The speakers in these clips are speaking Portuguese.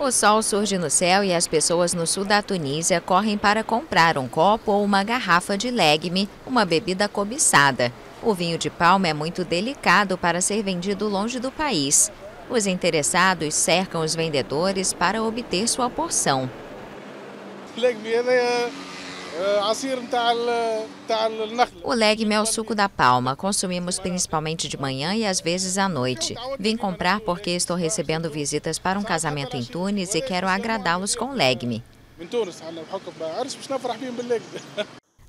O sol surge no céu e as pessoas no sul da Tunísia correm para comprar um copo ou uma garrafa de legme, uma bebida cobiçada. O vinho de palma é muito delicado para ser vendido longe do país. Os interessados cercam os vendedores para obter sua porção. O legme é o suco da palma. Consumimos principalmente de manhã e às vezes à noite. Vim comprar porque estou recebendo visitas para um casamento em Tunis e quero agradá-los com legme.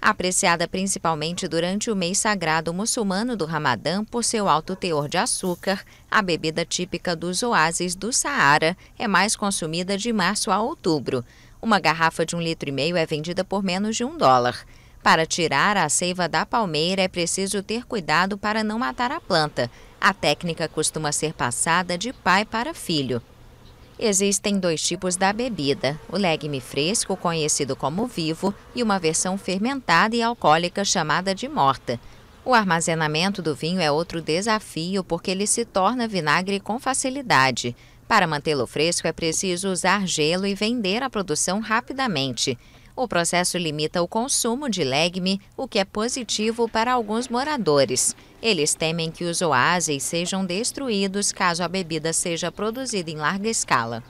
Apreciada principalmente durante o mês sagrado muçulmano do Ramadã por seu alto teor de açúcar, a bebida típica dos oásis do Saara é mais consumida de março a outubro. Uma garrafa de um litro e meio é vendida por menos de um dólar. Para tirar a seiva da palmeira é preciso ter cuidado para não matar a planta. A técnica costuma ser passada de pai para filho. Existem dois tipos da bebida: o legume fresco, conhecido como vivo, e uma versão fermentada e alcoólica chamada de morta. O armazenamento do vinho é outro desafio porque ele se torna vinagre com facilidade. Para mantê-lo fresco, é preciso usar gelo e vender a produção rapidamente. O processo limita o consumo de legme, o que é positivo para alguns moradores. Eles temem que os oásis sejam destruídos caso a bebida seja produzida em larga escala.